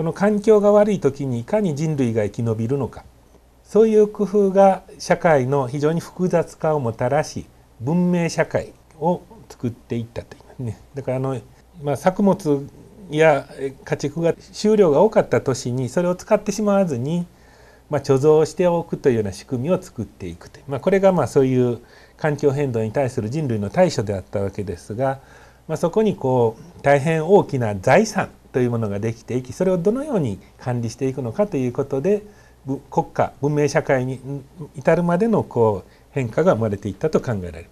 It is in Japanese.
この環境が悪い時にいかに人類が生き延びるのかそういう工夫が社会の非常に複雑化をもたらし文明社会を作っていったというねだからあの、まあ、作物や家畜が収量が多かった年にそれを使ってしまわずに、まあ、貯蔵しておくというような仕組みを作っていくといまあ、これがまあそういう環境変動に対する人類の対処であったわけですが、まあ、そこにこう大変大きな財産というものができていきそれをどのように管理していくのかということで国家文明社会に至るまでのこう変化が生まれていったと考えられる。